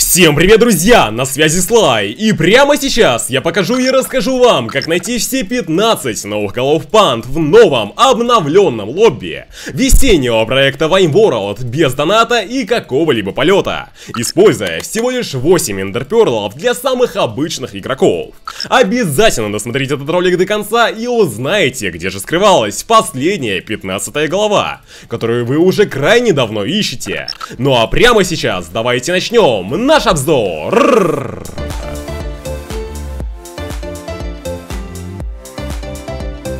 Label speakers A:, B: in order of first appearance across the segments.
A: Всем привет, друзья! На связи Слай, и прямо сейчас я покажу и расскажу вам, как найти все 15 новых голов панд в новом обновленном лобби весеннего проекта Ваймворлд без доната и какого-либо полета, используя всего лишь 8 эндерперлов для самых обычных игроков. Обязательно досмотрите этот ролик до конца и узнаете, где же скрывалась последняя 15 голова, которую вы уже крайне давно ищете. Ну а прямо сейчас давайте начнем! наш обзор.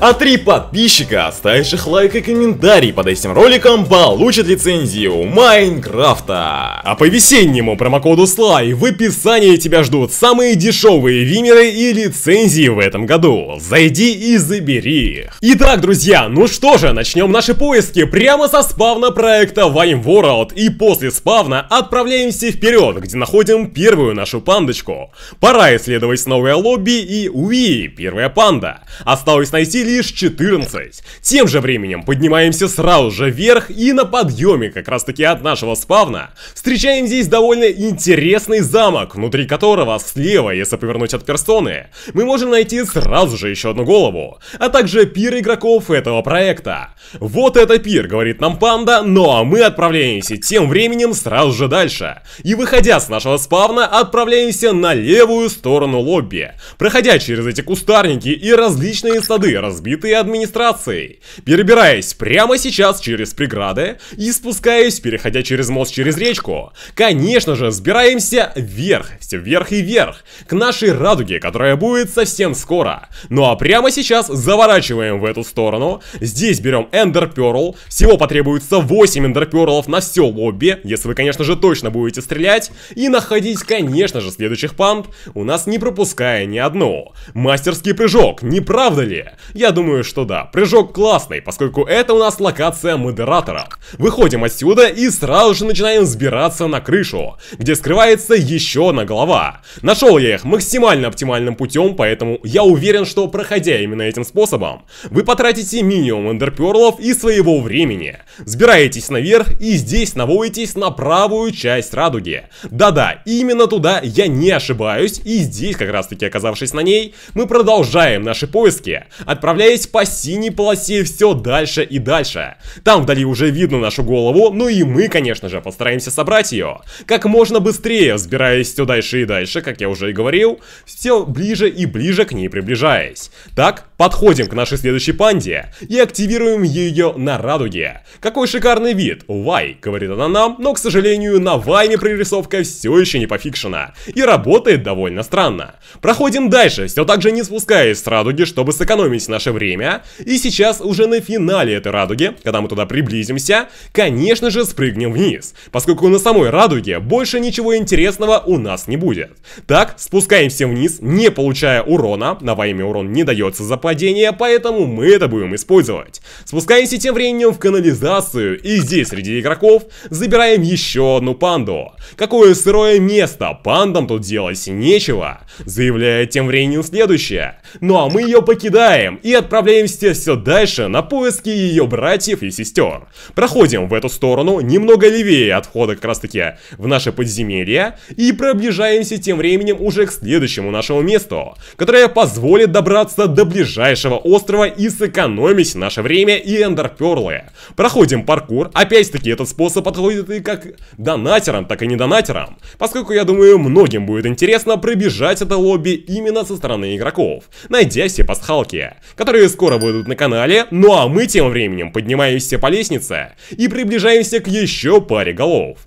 A: а три подписчика, оставивших лайк и комментарий под этим роликом, получат лицензию Майнкрафта. А по весеннему промокоду Слай в описании тебя ждут самые дешевые вимеры и лицензии в этом году. Зайди и забери их. Итак, друзья, ну что же, начнем наши поиски прямо со спавна проекта Vine World и после спавна отправляемся вперед, где находим первую нашу пандочку. Пора исследовать новое лобби и Уи, первая панда. Осталось найти лишь 14. Тем же временем поднимаемся сразу же вверх и на подъеме как раз таки от нашего спавна встречаем здесь довольно интересный замок, внутри которого слева, если повернуть от персоны, мы можем найти сразу же еще одну голову, а также пир игроков этого проекта. Вот это пир, говорит нам панда, ну а мы отправляемся тем временем сразу же дальше. И выходя с нашего спавна, отправляемся на левую сторону лобби, проходя через эти кустарники и различные сады, раз разбитые администрацией. Перебираясь прямо сейчас через преграды и спускаясь, переходя через мост через речку. Конечно же, сбираемся вверх, все вверх и вверх, к нашей радуге, которая будет совсем скоро. Ну а прямо сейчас заворачиваем в эту сторону. Здесь берем Эндер Перл. Всего потребуется 8 Эндер Перлов на все лобби, если вы, конечно же, точно будете стрелять. И находить, конечно же, следующих панд, у нас не пропуская ни одну. Мастерский прыжок, не правда ли? Я думаю, что да. Прыжок классный, поскольку это у нас локация модератора. Выходим отсюда и сразу же начинаем сбираться на крышу, где скрывается еще одна голова. Нашел я их максимально оптимальным путем, поэтому я уверен, что проходя именно этим способом, вы потратите минимум эндерперлов и своего времени. Сбираетесь наверх и здесь наводитесь на правую часть радуги. Да-да, именно туда я не ошибаюсь, и здесь как раз таки оказавшись на ней, мы продолжаем наши поиски, отправляясь направляясь по синей полосе все дальше и дальше. Там вдали уже видно нашу голову, ну и мы, конечно же, постараемся собрать ее. Как можно быстрее, взбираясь все дальше и дальше, как я уже и говорил, все ближе и ближе к ней приближаясь. Так, Подходим к нашей следующей панде и активируем ее на радуге. Какой шикарный вид, вай, говорит она нам, но, к сожалению, на вайме прорисовка все еще не пофикшена и работает довольно странно. Проходим дальше, все так же не спускаясь с радуги, чтобы сэкономить наше время. И сейчас уже на финале этой радуги, когда мы туда приблизимся, конечно же спрыгнем вниз, поскольку на самой радуге больше ничего интересного у нас не будет. Так, спускаемся вниз, не получая урона, на вайме урон не дается за нападения, поэтому мы это будем использовать. Спускаемся тем временем в канализацию, и здесь среди игроков забираем еще одну панду. Какое сырое место, пандам тут делать нечего. Заявляет тем временем следующее. Ну а мы ее покидаем и отправляемся все дальше на поиски ее братьев и сестер. Проходим в эту сторону, немного левее от входа как раз таки в наше подземелье, и приближаемся тем временем уже к следующему нашему месту, которое позволит добраться до ближайшего ближайшего острова и сэкономить наше время и эндерперлы. Проходим паркур. Опять-таки этот способ подходит и как донатерам, так и не донатерам. Поскольку, я думаю, многим будет интересно пробежать это лобби именно со стороны игроков, найдя все пасхалки, которые скоро выйдут на канале. Ну а мы тем временем поднимаемся по лестнице и приближаемся к еще паре голов.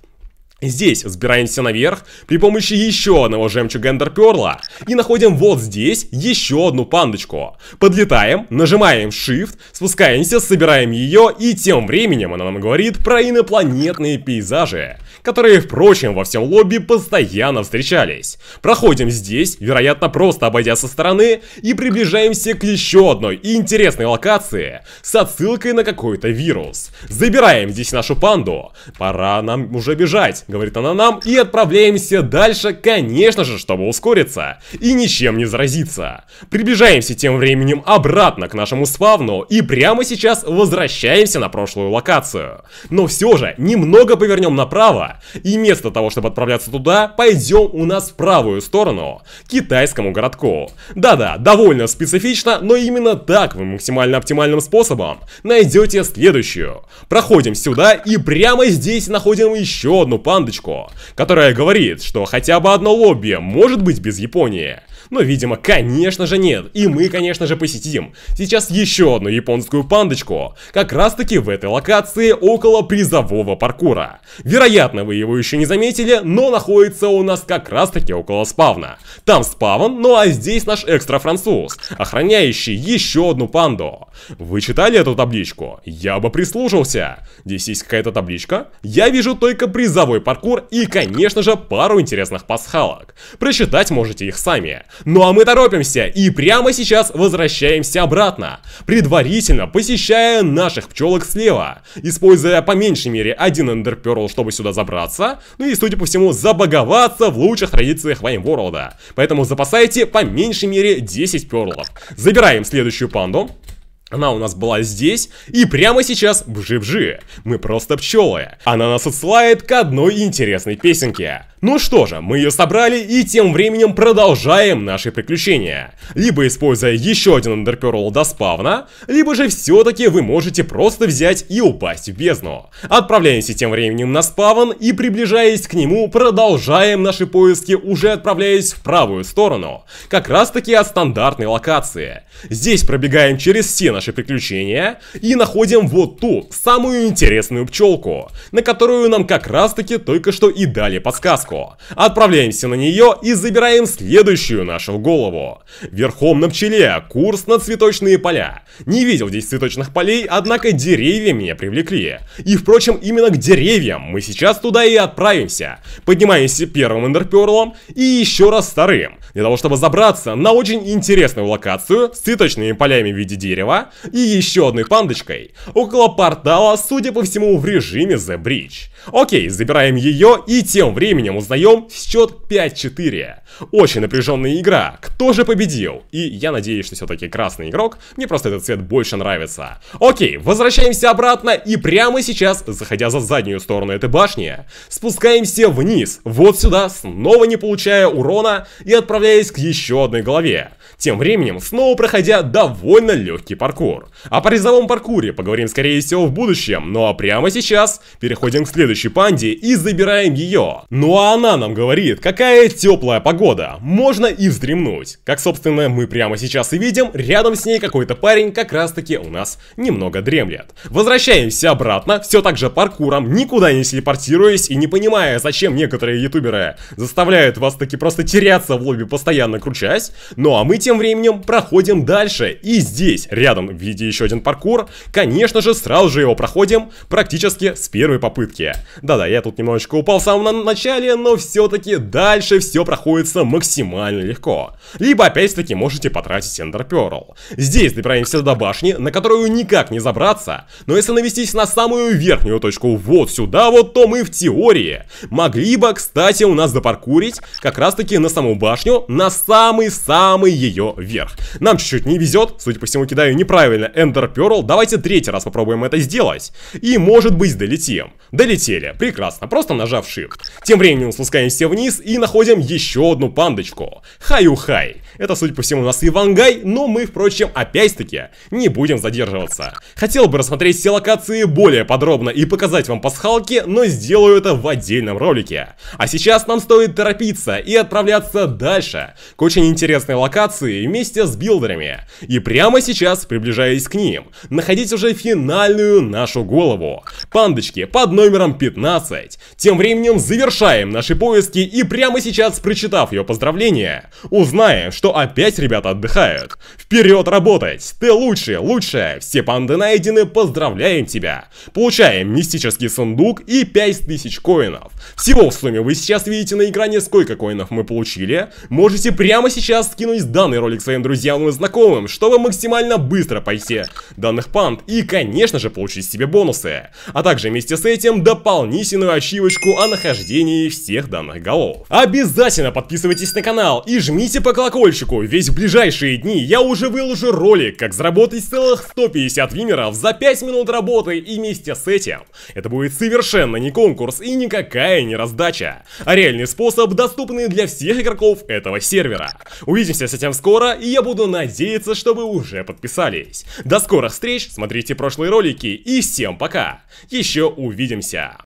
A: Здесь взбираемся наверх при помощи еще одного жемчуга эндерперла и находим вот здесь еще одну пандочку. Подлетаем, нажимаем Shift, спускаемся, собираем ее и тем временем она нам говорит про инопланетные пейзажи, которые, впрочем, во всем лобби постоянно встречались. Проходим здесь, вероятно просто обойдя со стороны, и приближаемся к еще одной интересной локации с отсылкой на какой-то вирус. Забираем здесь нашу панду. Пора нам уже бежать говорит она нам, и отправляемся дальше, конечно же, чтобы ускориться и ничем не заразиться. Приближаемся тем временем обратно к нашему спавну и прямо сейчас возвращаемся на прошлую локацию. Но все же, немного повернем направо, и вместо того, чтобы отправляться туда, пойдем у нас в правую сторону, к китайскому городку. Да-да, довольно специфично, но именно так вы максимально оптимальным способом найдете следующую. Проходим сюда и прямо здесь находим еще одну пару бандочку, которая говорит, что хотя бы одно лобби может быть без Японии. Но, видимо, конечно же нет. И мы, конечно же, посетим сейчас еще одну японскую пандочку. Как раз таки в этой локации около призового паркура. Вероятно, вы его еще не заметили, но находится у нас как раз таки около спавна. Там спавн, ну а здесь наш экстра-француз, охраняющий еще одну панду. Вы читали эту табличку? Я бы прислушался. Здесь есть какая-то табличка. Я вижу только призовой паркур и, конечно же, пару интересных пасхалок. Прочитать можете их сами. Ну а мы торопимся и прямо сейчас возвращаемся обратно, предварительно посещая наших пчелок слева, используя по меньшей мере один эндерперл, чтобы сюда забраться, ну и судя по всему забаговаться в лучших традициях Ваймворлда. Поэтому запасайте по меньшей мере 10 перлов. Забираем следующую панду. Она у нас была здесь, и прямо сейчас бжи-бжи. Мы просто пчелы. Она нас отсылает к одной интересной песенке. Ну что же, мы ее собрали и тем временем продолжаем наши приключения. Либо используя еще один эндерперл до спавна, либо же все-таки вы можете просто взять и упасть в бездну. Отправляемся тем временем на спавн и приближаясь к нему, продолжаем наши поиски, уже отправляясь в правую сторону. Как раз таки от стандартной локации. Здесь пробегаем через все наши приключения и находим вот ту, самую интересную пчелку, на которую нам как раз таки только что и дали подсказку легко. Отправляемся на нее и забираем следующую нашу голову. Верхом на пчеле, курс на цветочные поля. Не видел здесь цветочных полей, однако деревья меня привлекли. И впрочем, именно к деревьям мы сейчас туда и отправимся. Поднимаемся первым эндерперлом и еще раз вторым. Для того, чтобы забраться на очень интересную локацию с цветочными полями в виде дерева и еще одной пандочкой. Около портала, судя по всему, в режиме The Bridge. Окей, забираем ее и тем временем узнаем счет 5-4. Очень напряженная игра. Кто же победил? И я надеюсь, что все-таки красный игрок. Мне просто этот цвет больше нравится. Окей, возвращаемся обратно и прямо сейчас, заходя за заднюю сторону этой башни, спускаемся вниз, вот сюда, снова не получая урона и отправляясь к еще одной голове. Тем временем, снова проходя довольно легкий паркур. О призовом паркуре поговорим скорее всего в будущем, ну а прямо сейчас переходим к следующей панде и забираем ее. Ну а она нам говорит, какая теплая погода, можно и вздремнуть. Как собственно мы прямо сейчас и видим, рядом с ней какой-то парень как раз таки у нас немного дремлет. Возвращаемся обратно, все так же паркуром, никуда не телепортируясь и не понимая, зачем некоторые ютуберы заставляют вас таки просто теряться в лобби постоянно кручась, ну а мы тем тем временем проходим дальше. И здесь, рядом, в виде еще один паркур, конечно же, сразу же его проходим практически с первой попытки. Да-да, я тут немножечко упал в самом начале, но все-таки дальше все проходится максимально легко. Либо опять-таки можете потратить Ender Pearl. Здесь добираемся до башни, на которую никак не забраться, но если навестись на самую верхнюю точку вот сюда вот, то мы в теории могли бы, кстати, у нас запаркурить как раз-таки на саму башню, на самый-самый ее ее вверх. Нам чуть-чуть не везет, судя по всему, кидаю неправильно Эндер Перл. Давайте третий раз попробуем это сделать. И, может быть, долетим. Долетели. Прекрасно, просто нажав Shift. Тем временем спускаемся вниз и находим еще одну пандочку. Хаю-хай. Это, судя по всему, у нас Ивангай, но мы, впрочем, опять-таки не будем задерживаться. Хотел бы рассмотреть все локации более подробно и показать вам пасхалки, но сделаю это в отдельном ролике. А сейчас нам стоит торопиться и отправляться дальше, к очень интересной локации вместе с билдерами. И прямо сейчас, приближаясь к ним, находить уже финальную нашу голову. Пандочки под номером 15. Тем временем завершаем наши поиски и прямо сейчас, прочитав ее поздравления, узнаем, что что опять ребята отдыхают. Вперед работать! Ты лучше, лучшая! Все панды найдены, поздравляем тебя! Получаем мистический сундук и 5000 коинов. Всего в сумме вы сейчас видите на экране, сколько коинов мы получили. Можете прямо сейчас скинуть данный ролик своим друзьям и знакомым, чтобы максимально быстро пойти данных панд и, конечно же, получить себе бонусы. А также вместе с этим дополнительную ачивочку о нахождении всех данных голов. Обязательно подписывайтесь на канал и жмите по колокольчику настройщику, ведь в ближайшие дни я уже выложу ролик, как заработать целых 150 вимеров за 5 минут работы и вместе с этим. Это будет совершенно не конкурс и никакая не раздача, а реальный способ, доступный для всех игроков этого сервера. Увидимся с этим скоро, и я буду надеяться, что вы уже подписались. До скорых встреч, смотрите прошлые ролики и всем пока. Еще увидимся.